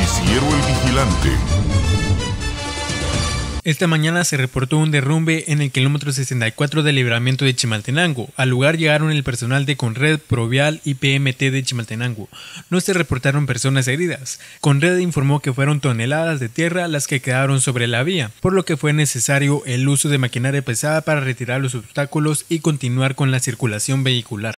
Vigilante. Esta mañana se reportó un derrumbe en el kilómetro 64 del libramiento de Chimaltenango. Al lugar llegaron el personal de Conred, Provial y PMT de Chimaltenango. No se reportaron personas heridas. Conred informó que fueron toneladas de tierra las que quedaron sobre la vía, por lo que fue necesario el uso de maquinaria pesada para retirar los obstáculos y continuar con la circulación vehicular.